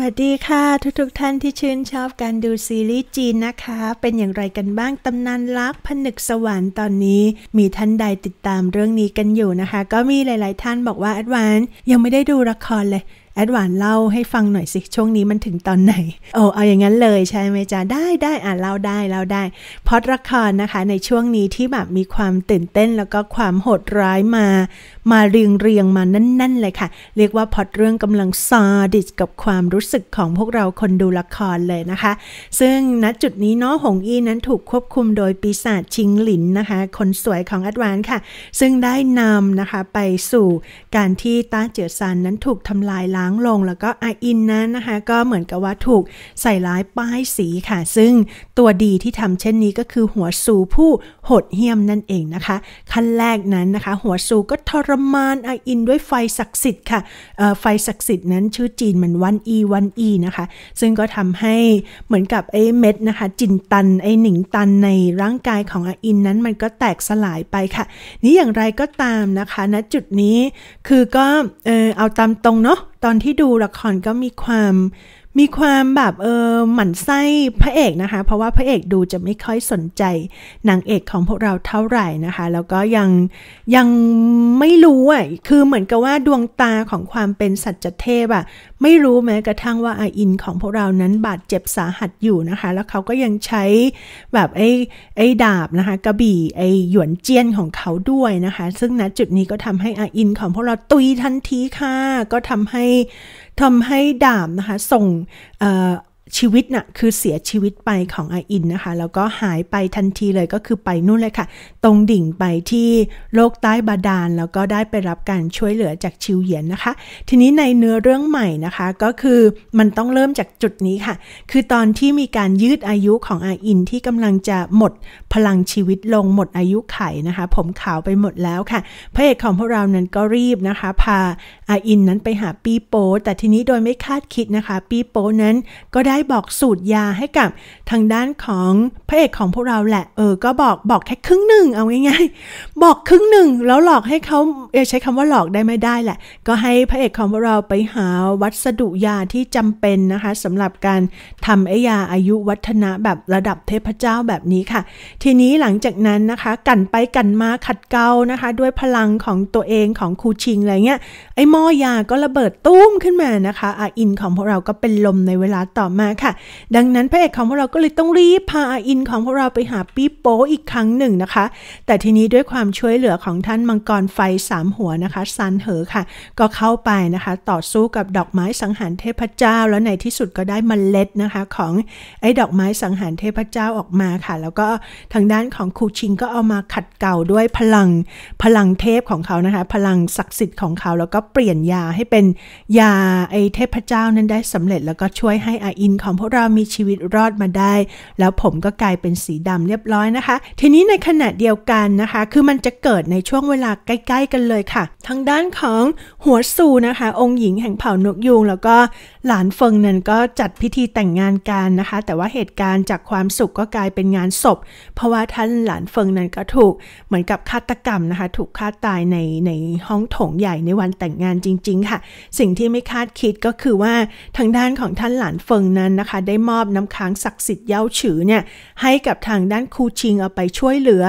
วัสดีค่ะทุกๆทท่านที่ชื่นชอบการดูซีรีส์จีนนะคะ เป็นอย่างไรกันบ้างตำนานลักผนึกสวรรค์ตอนนี้มีท่านใดติดตามเรื่องนี้กันอยู่นะคะ ก็มีหลาย ๆ ท่านบอกว่าแอดวานยังไม่ได้ดูละครเลย แอดวานเล่าให้ฟังหน่อยสิช่วงนี้มันถึงตอนไหนโอ้เอาอย่างนั้นเลยใช่ไหมจ๊ะ ได้ได้อ่านเล่าได้เล่าได้พอดละครนะคะในช่วงนี้ที่แบบมีความตื่นเต้นแล้วก็ความโหดร้ายมามาเรียงเรียงมาแน่นๆ เลยค่ะ เรียกว่าพอดเรื่องกำลังซาดิสกับความรู้สึกของพวกเราคนดูละครเลยนะคะ ซึ่งณจุดนี้เนาะหงอีนั้นถูกควบคุมโดยปีศาจชิงหลินนะคะ คนสวยของอัดวานค่ะ ซึ่งได้นำนะคะไปสู่การที่ต้าเจือซันนั้นถูกทำลายล้างลง แล้วก็อาอินนั้นนะคะ ก็เหมือนกับว่าถูกใส่ร้ายป้ายสีค่ะ ซึ่งตัวดีที่ทำเช่นนี้ก็คือหัวซูผู้หด เหี้ยมนั่นเองนะคะ ขั้นแรกนั้นนะคะ หัวซูก็ทรรมานอาอินด้วยไฟศักดิ์สิทธิ์ค่ะ ไฟศักดิ์สิทธิ์นั้นชื่อจีนมันวันอีวันอีนะคะ ซึ่งก็ทำให้เหมือนกับ ไอ้เม็ดนะคะ จินตัน ไอ้หนิงตันในร่างกายของอาอินนั้นมันก็แตกสลายไปค่ะ นี้อย่างไรก็ตามนะคะณนะจุดนี้คือก็เออเอาตามตรงเนาะตอนที่ดูละครก็มีความมีความแบบเออหมั่นไส้พระเอกนะคะ เพราะว่าพระเอกดูจะไม่ค่อยสนใจนางเอกของพวกเราเท่าไหร่นะคะแล้วก็ยังยังไม่รู้อ่ะคือเหมือนกับว่าดวงตาของความเป็นสัจเทพอ่ะไม่รู้แม้กระทั่งว่าอาอินของพวกเรานั้นบาดเจ็บสาหัสอยู่นะคะ แล้วเขาก็ยังใช้แบบไอ้ไอ้ดาบนะคะกระบี่ ไอ้หยวนเจียนของเขาด้วยนะคะ ซึ่งณจุดนี้ก็ทำให้อาอินของพวกเราตุยทันทีค่ะก็ทำให้ทำให้ดามนะคะส่งชีวิตนะ่ะคือเสียชีวิตไปของอาอินนะคะแล้วก็หายไปทันทีเลยก็คือไปนู่นเลยค่ะ ตรงดิ่งไปที่โลกใต้บาดาล แล้วก็ได้ไปรับการช่วยเหลือจากชิวเหยียนนะคะ ทีนี้ในเนื้อเรื่องใหม่นะคะก็คือมันต้องเริ่มจากจุดนี้ค่ะ คือตอนที่มีการยืดอายุของอาอิน ที่กำลังจะหมดพลังชีวิตลงหมดอายุไขนะคะ ผมขาวไปหมดแล้วค่ะพระเอกของพวกเรานั้นก็รีบนะคะ พาอาอินนั้นไปหาปีโป้แต่ทีนี้โดยไม่คาดคิดนะคะปีโป้นั้นก็ได้ได้บอกสูตรยาให้กับทางด้านของพระเอกของพวกเราแหละเออ ก็บอกบอกแค่ครึ่งหนึ่ง เอาง่ายๆบอกครึ่งหนึ่งแล้วหลอกให้เขาเออใช้คำว่าหลอกได้ไม่ได้แหละ ก็ให้พระเอกของพวกเราไปหาวัสดุยาที่จำเป็นนะคะ สำหรับการทำไอยาอายุวัฒนะแบบระดับเทพเจ้าแบบนี้ค่ะ ทีนี้หลังจากนั้นนะคะ กันไปกันมาขัดเกลานะคะ ด้วยพลังของตัวเองของครูชิงอะไรเงี้ยไอหม้อยาก็ระเบิดตุ้มขึ้นมานะคะอาอินของพวกเราก็เป็นลมในเวลาต่อมาาค่ะดังนั้น พระเอกของพวกเรา ก็เลยต้องรีบพาอาอินของพวกเราไปหาปีโป้อีกครั้งหนึ่งนะคะ แต่ทีนี้ด้วยความช่วยเหลือของท่านมังกรไฟสามหัวนะคะซันเหอค่ะ ก็เข้าไปนะคะ ต่อสู้กับดอกไม้สังหารเทพเจ้า แล้วในที่สุดก็ได้มเมล็ดนะคะของไอ้ดอกไม้สังหารเทพเจ้าออกมาค่ะ แล้วก็ทางด้านของคูชิงก็เอามาขัดเก่าด้วยพลังพลังเทพของเขานะคะ พลังศักดิ์สิทธิ์ของเขา แล้วก็เปลี่ยนยาให้เป็นยาไอ้เทพเจ้านั้นได้สำเร็จ แล้วก็ช่วยให้อาอินนของพวกเรามีชีวิตรอดมาได้ แล้วผมก็กลายเป็นสีดำเรียบร้อยนะคะ ทีนี้ในขณะเดียวกันนะคะ คือมันจะเกิดในช่วงเวลาใกล้ๆกันเลยค่ะ ทางด้านของหัวซูนะคะ องค์หญิงแห่งเผ่านกยูงแล้วก็หลานเฟิงนั้นก็จัดพิธีแต่งงานกันนะคะ แต่ว่าเหตุการณ์จากความสุขก็กลายเป็นงานศพ เพราะว่าท่านหลานเฟิงนั้นก็ถูก เหมือนกับฆาตกรรมนะคะ ถูกฆ่าตายในในห้องโถงใหญ่ในวันแต่งงานจริงๆค่ะ สิ่งที่ไม่คาดคิดก็คือว่าทางด้านของท่านหลานเฟิงนั้นั้นนะคะได้มอบน้ำค้างศักดิ์สิทธิ์เย้าฉือเนี่ยให้กับทางด้านคูชิงเอาไปช่วยเหลือ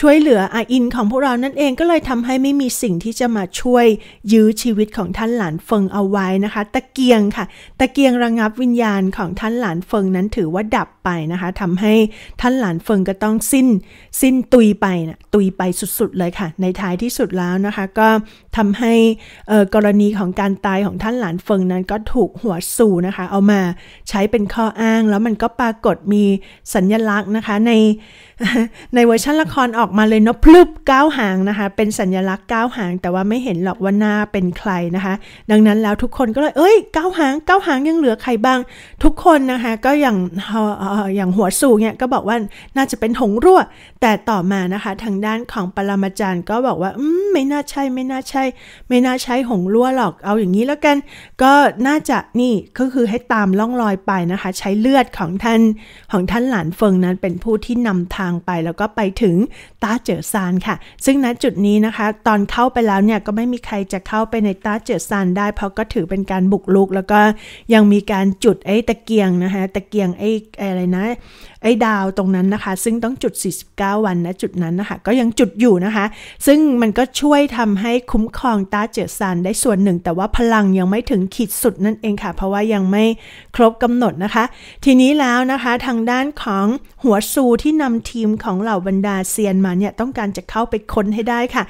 ช่วยเหลืออาอินของพวกเรานั่นเองก็เลยทำให้ไม่มีสิ่งที่จะมาช่วยยื้อชีวิตของท่านหลานเฟิงเอาไว้นะคะ ตะเกียงค่ะ ตะเกียงระงงับวิญญาณของท่านหลานเฟิงนั้นถือว่าดับไปนะคะทำให้ท่านหลานเฟิงก็ต้องสิ้นสิ้นตุยไปนะตุยไปสุดๆเลยค่ะ ในท้ายที่สุดแล้วนะคะก็ทำให้กรณีของการตายของท่านหลานเฟิงนั้นก็ถูกหัวสู่นะคะเอามาใช้เป็นข้ออ้างแล้วมันก็ปรากฏมีสัญญลักษณ์นะคะใน ในเวอร์ชันละครออกมาเลยเนาะพลุบก้าวหางนะคะเป็นสัญญลักษณ์ก้าวหาง แต่ว่าไม่เห็นหรอกว่าหน้าเป็นใครนะคะ ดังนั้นแล้วทุกคนก็เลย เอ้ยก้าวหางก้าวหางยังเหลือใครบ้างทุกคนนะคะก็อย่างอย่างหัวสูงเนี่ยก็บอกว่าน่าจะเป็นหงรั่ว แต่ต่อมานะคะ ทางด้านของปรมาจารย์ก็บอกว่าอืมไม่น่าใช่ไม่น่าใช่ไม่น่าใช้หงลั่วหรอกเอาอย่างนี้แล้วกันก็น่าจะนี่ก็คือให้ตามล่องรอยไปนะคะ ใช้เลือดของท่านของท่านหลานเฟิงนั้นเป็นผู้ที่นำทางไป แล้วก็ไปถึงตาเจอซานค่ะ ซึ่งณจุดนี้นะคะตอนเข้าไปแล้วเนี่ยก็ไม่มีใครจะเข้าไปในตาเจอซานได้เพราะก็ถือเป็นการบุกลุก แล้วก็ยังมีการจุดไอ้ตะเกียงนะคะตะเกียงไอ้อะไรนะไอ้ดาวตรงนั้นนะคะ ซึ่งต้องจุด 49 วันนะจุดนั้นนะคะก็ยังจุดอยู่นะคะ ซึ่งมันก็ชช่วยทำให้คุ้มครองตาเจิอสันได้ส่วนหนึ่ง แต่ว่าพลังยังไม่ถึงขีดสุดนั่นเองค่ะ เพราะว่ายังไม่ครบกำหนดนะคะ ทีนี้แล้วนะคะทางด้านของหัวซูที่นำทีมของเหล่าบรรดาเซียนมาเนี่ยต้องการจะเข้าไปค้นให้ได้ค่ะ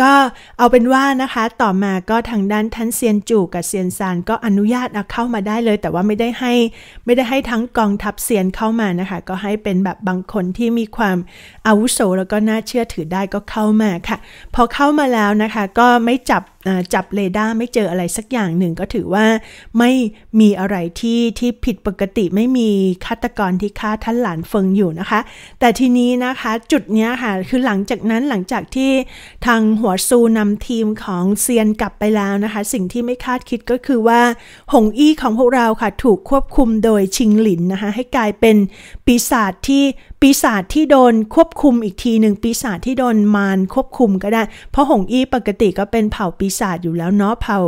ก็เอาเป็นว่านะคะต่อมาก็ทางด้านท่านเซียนจูกับเซียนซานก็อนุญาตเข้ามาได้เลย แต่ว่าไม่ได้ให้ไม่ได้ให้ทั้งกองทัพเซียนเข้ามานะคะ ก็ให้เป็นแบบบางคนที่มีความอาวุโสแล้วก็น่าเชื่อถือได้ก็เข้ามาค่ะพอเข้ามาแล้วนะคะก็ไม่จับจับเรดาร์ไม่เจออะไรสักอย่างหนึ่งก็ถือว่าไม่มีอะไรที่ที่ผิดปกติไม่มีฆาตกรที่ฆ่าท่านหลานเฟิงอยู่นะคะ แต่ทีนี้นะคะจุดเนี้ยค่ะคือหลังจากนั้นหลังจากที่ทางหัวซูนำทีมของเซียนกลับไปแล้วนะคะ สิ่งที่ไม่คาดคิดก็คือว่า หงอี้ของพวกเราค่ะถูกควบคุมโดยชิงหลินนะคะให้กลายเป็นปีศาจที่ปีศาจที่โดนควบคุมอีกทีหนึ่งปีศาจที่โดนมารควบคุมก็ได้ เพราะหงอี้ปกติก็เป็นเผ่าปีปีศาจอยู่แล้วเนาะเผ่า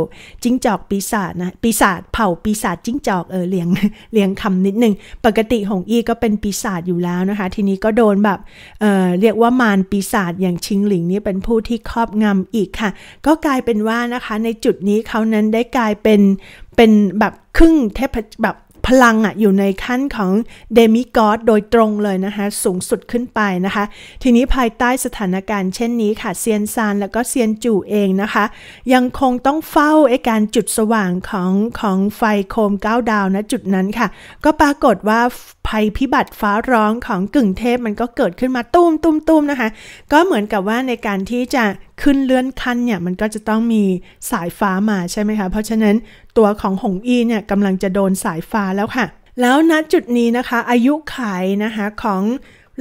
จิ้งจอกปีศาจนะปีศาจเผ่าปีศาจจิ้งจอกเออเลียงเลียงคำนิดนึงปกติหงอีก็เป็นปีศาจอยู่แล้วนะคะ ทีนี้ก็โดนแบบเออเรียกว่ามารปีศาจอย่างชิงหลิงนี่เป็นผู้ที่ครอบงำอีกค่ะ ก็กลายเป็นว่านะคะ ในจุดนี้เขานั้นได้กลายเป็นเป็นแบบครึ่งเทพแบบพลังอ่ะอยู่ในขั้นของเดมิกอสโดยตรงเลยนะคะ สูงสุดขึ้นไปนะคะ ทีนี้ภายใต้สถานการณ์เช่นนี้ค่ะเซียนซานแล้วก็เซียนจู่เองนะคะ ยังคงต้องเฝ้าไอ้การจุดสว่างของของไฟโคมก้าวดาวนะจุดนั้นค่ะ ก็ปรากฏว่าภัยพิบัติฟ้าร้องของกึ่งเทพมันก็เกิดขึ้นมาตุ้มตุ้มตุ้มนะคะ ก็เหมือนกับว่าในการที่จะขึ้นเลื่อนขั้นเนี่ยมันก็จะต้องมีสายฟ้ามาใช่ไหมคะ เพราะฉะนั้นตัวของหงอีเนี่ยกำลังจะโดนสายฟ้าแล้วค่ะ แล้วณจุดนี้นะคะอายุไขนะคะของ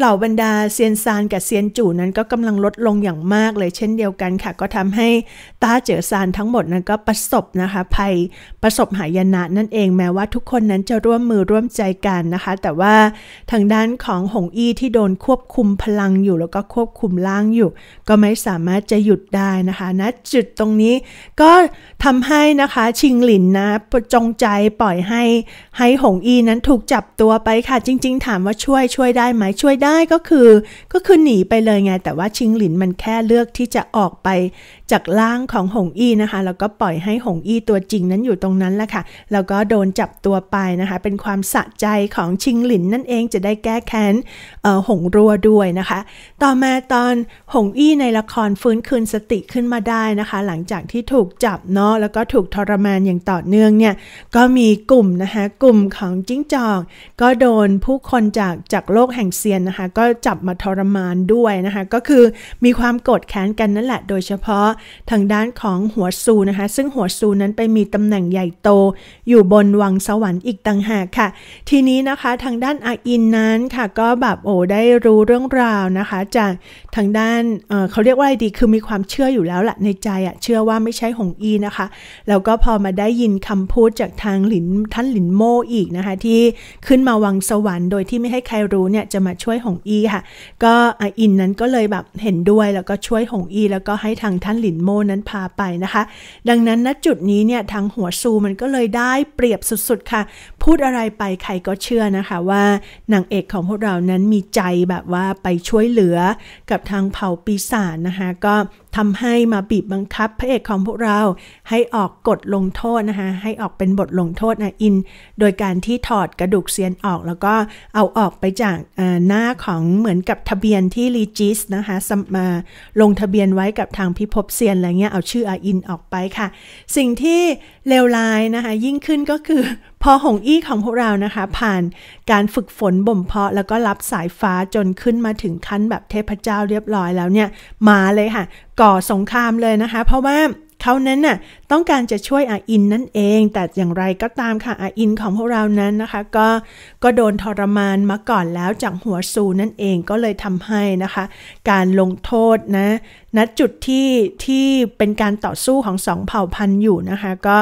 เหล่าบรรดาเซียนซานกับเซียนจู่นั้นก็กำลังลดลงอย่างมากเลยเช่นเดียวกันค่ะ ก็ทำให้ต้าเจ๋อซานทั้งหมดนั้นก็ประสบนะคะภัยประสบหายนะนั่นเองแม้ว่าทุกคนนั้นจะร่วมมือร่วมใจกันนะคะ แต่ว่าทางด้านของหงอี้ที่โดนควบคุมพลังอยู่แล้วก็ควบคุมล่างอยู่ ก็ไม่สามารถจะหยุดได้นะคะณนะจุดตรงนี้ก็ทำให้นะคะชิงหลินนะ จงใจปล่อยให้ ให้หงอี้นั้นถูกจับตัวไปค่ะจริง ๆ ถามว่าช่วยช่วยได้ไหมช่วยได้ได้ก็คือก็คือหนีไปเลยไงแต่ว่าชิงหลินมันแค่เลือกที่จะออกไปจากล่างของหงอี้นะคะแล้วก็ปล่อยให้หงอี้ตัวจริงนั้นอยู่ตรงนั้นแหละค่ะแล้วก็โดนจับตัวไปนะคะเป็นความสะใจของชิงหลินนั่นเองจะได้แก้แค้นหงรัวด้วยนะคะ ต่อมาตอนหงอี้ในละครฟื้นคืนสติขึ้นมาได้นะคะ หลังจากที่ถูกจับเนาะแล้วก็ถูกทรมานอย่างต่อเนื่องเนี่ยก็มีกลุ่มนะคะกลุ่มของจิ้งจอก ก็โดนผู้คนจากจากโลกแห่งเซียนะคะก็จับมาทรมานด้วยนะคะก็คือมีความโกรธแค้นกันนั่นแหละ โดยเฉพาะทางด้านของหัวซูนะคะ ซึ่งหัวซูนั้น ไปมีตำแหน่งใหญ่โต อยู่บนวังสวรรค์อีกต่างหากค่ะ ทีนี้นะคะทางด้านอาอินนั้นค่ะ ก็แบบโอ้ได้รู้เรื่องราวนะคะ จากทางด้านเเขาเรียกว่าอะไรดีคือมีความเชื่ออยู่แล้วแหละในใจอะเชื่อว่าไม่ใช่หงอีนะคะ แล้วก็พอมาได้ยินคำพูดจากทางหลินท่านหลินโมอีกนะคะที่ขึ้นมาวังสวรรค์โดยที่ไม่ให้ใครรู้เนี่ยจะมาช่วยหงอีค่ะ ก็อินนั้นก็เลยแบบเห็นด้วยแล้วก็ช่วยหงอีแล้วก็ให้ทางท่านหลินโมนั้นพาไปนะคะ ดังนั้นณจุดนี้เนี่ยทางหัวซูมันก็เลยได้เปรียบสุดๆค่ะพูดอะไรไปใครก็เชื่อนะคะว่านางเอกของพวกเรานั้นมีใจแบบว่าไปช่วยเหลือกับทางเผ่าปีศาจนะคะก็ทำให้มาบีบบังคับพระเอกของพวกเราให้ออกกฎลงโทษนะคะให้ออกเป็นบทลงโทษนะอิน โดยการที่ถอดกระดูกเซียนออก แล้วก็เอาออกไปจากหน้าของเหมือนกับทะเบียนที่รีจิสนะคะมาลงทะเบียนไว้กับทางพิภพเซียนอะไรเงี้ยเอาชื่ออาอินออกไปค่ะ สิ่งที่เลวร้ายนะคะยิ่งขึ้นก็คือ พอหงอี้ของพวกเรานะคะ ผ่านการฝึกฝนบ่มเพาะ แล้วก็รับสายฟ้าจนขึ้นมาถึงขั้นแบบเทพเจ้าเรียบร้อยแล้วเนี่ย มาเลยค่ะ ก่อสงครามเลยนะคะ เพราะว่าเขานั้นน่ะต้องการจะช่วยอาอินนั่นเอง แต่อย่างไรก็ตามค่ะ อาอินของพวกเรานั้นนะคะ ก็ก็โดนทรมานมาก่อนแล้วจากหัวซูนั่นเองก็เลยทำให้นะคะ การลงโทษนะ ณจุดที่ที่เป็นการต่อสู้ของสองเผ่าพันธุ์อยู่นะคะ ก็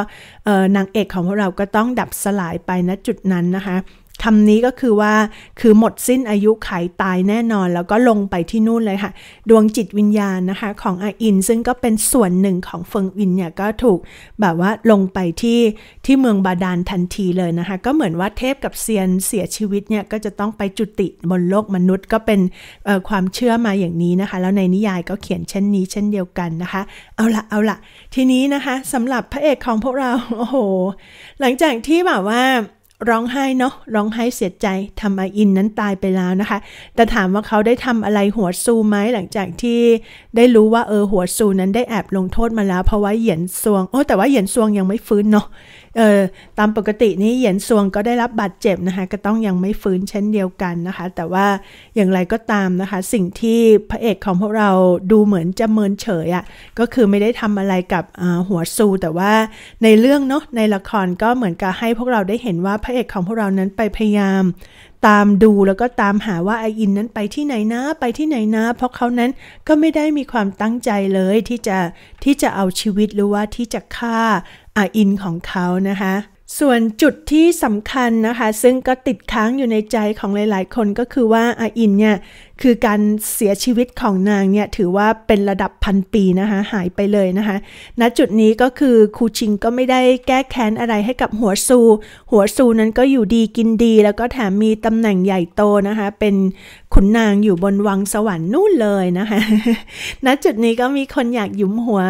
นางเอกของพวกเราก็ต้องดับสลายไปณจุดนั้นนะคะคำนี้ก็คือว่าคือหมดสิ้นอายุไขตายแน่นอน แล้วก็ลงไปที่นู่นเลยค่ะ ดวงจิตวิญญาณนะคะ ของอาอิน ซึ่งก็เป็นส่วนหนึ่งของเฟิงอินเนี่ยก็ถูกแบบว่าลงไปที่ที่เมืองบาดาลทันทีเลยนะคะ ก็เหมือนว่าเทพกับเซียนเสียชีวิตเนี่ยก็จะต้องไปจุติบนโลกมนุษย์ก็เป็นความเชื่อมาอย่างนี้นะคะ แล้วในนิยายก็เขียนเช่นนี้เช่นเดียวกันนะคะเอาละเอาละทีนี้นะคะสำหรับพระเอกของพวกเราโอ้โหหลังจากที่แบบว่าร้องไห้เนาะร้องไห้เสียใจทำไมอินนั้นตายไปแล้วนะคะ แต่ถามว่าเขาได้ทำอะไรหัวซูไหมหลังจากที่ ได้รู้ว่าเออหัวซูนั้นได้แอบลงโทษมาแล้ว เพราะว่าเหยียนซวง โอ้แต่ว่าเหยียนซวงยังไม่ฟื้นเนาะเออตามปกตินี้เหยียนซวงก็ได้รับบาดเจ็บนะคะก็ต้องยังไม่ฟื้นเช่นเดียวกันนะคะแต่ว่าอย่างไรก็ตามนะคะสิ่งที่พระเอกของพวกเราดูเหมือนจะเมินเฉยอะ่ะก็คือไม่ได้ทำอะไรกับหัวซูแต่ว่าในเรื่องเนาะในละครก็เหมือนกับให้พวกเราได้เห็นว่าพระเอกของพวกเรานั้นไปพยายามตามดูแล้วก็ตามหาว่าไออินนั้นไปที่ไหนนะ ไปที่ไหนนะ เพราะเขานั้นก็ไม่ได้มีความตั้งใจเลยที่จะที่จะเอาชีวิตหรือว่าที่จะฆ่าไออินของเขานะคะส่วนจุดที่สำคัญนะคะ ซึ่งก็ติดค้างอยู่ในใจของหลายๆคนก็คือว่าอาอินเนี่ยคือการเสียชีวิตของนางเนี่ย ถือว่าเป็นระดับพันปีนะคะหายไปเลยนะคะณจุดนี้ก็คือคูชิงก็ไม่ได้แก้แค้นอะไรให้กับหัวซูหัวซูนั้นก็อยู่ดีกินดีแล้วก็แถมมีตำแหน่งใหญ่โตนะคะเป็นขุนนางอยู่บนวังสวรรค์นู่นเลยนะคะณจุดนี้ก็มีคนอยากยุมหัว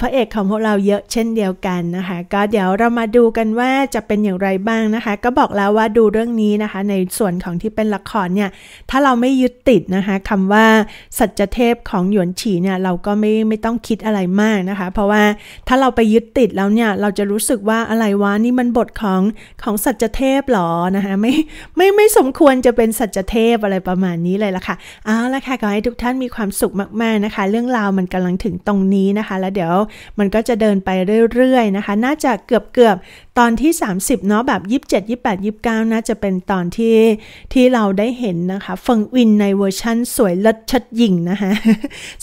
พระเอกของพวกเราเยอะเช่นเดียวกันนะคะก็เดี๋ยวเรามาดูกันว่าจะเป็นอย่างไรบ้างนะคะ ก็บอกแล้วว่าดูเรื่องนี้นะคะในส่วนของที่เป็นละครเนี่ยถ้าเราไม่ยึดติติดนะคะคำว่าสัจเทพของหยวนฉีเนี่ยเราก็ไม่ไม่ต้องคิดอะไรมากนะคะ เพราะว่าถ้าเราไปยึดติดแล้วเนี่ยเราจะรู้สึกว่าอะไรวะนี่มันบทของของสัจเทพหรอนะคะไม่ไม่ไม่สมควรจะเป็นสัจเทพอะไรประมาณนี้เลยละค่ะเอาละค่ะขอให้ทุกท่านมีความสุขมากๆนะคะ เรื่องราวมันกำลังถึงตรงนี้นะคะ แล้วเดี๋ยวมันก็จะเดินไปเรื่อยๆนะคะ น่าจะเกือบเกือบตอนที่ 30เนาะแบบ 27 28 29น่าจะเป็นตอนที่ที่เราได้เห็นนะคะเฟิงอินในวอร์ชันสวยเลิศชัดหยิ่งนะคะ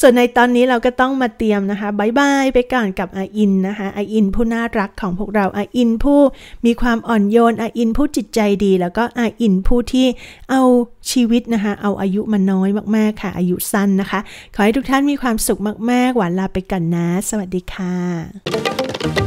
ส่วนในตอนนี้เราก็ต้องมาเตรียมนะคะบายบายไปก่อนกับอาอินนะคะอาอินผู้น่ารักของพวกเราอาอินผู้มีความอ่อนโยนอาอินผู้จิตใจดี แล้วก็อาอินผู้ที่เอาชีวิตนะคะ เอาอายุมานน้อยมากๆค่ะ อายุสั้นนะคะ ขอให้ทุกท่านมีความสุขมากๆ หวานลาไปก่อนนะ สวัสดีค่ะ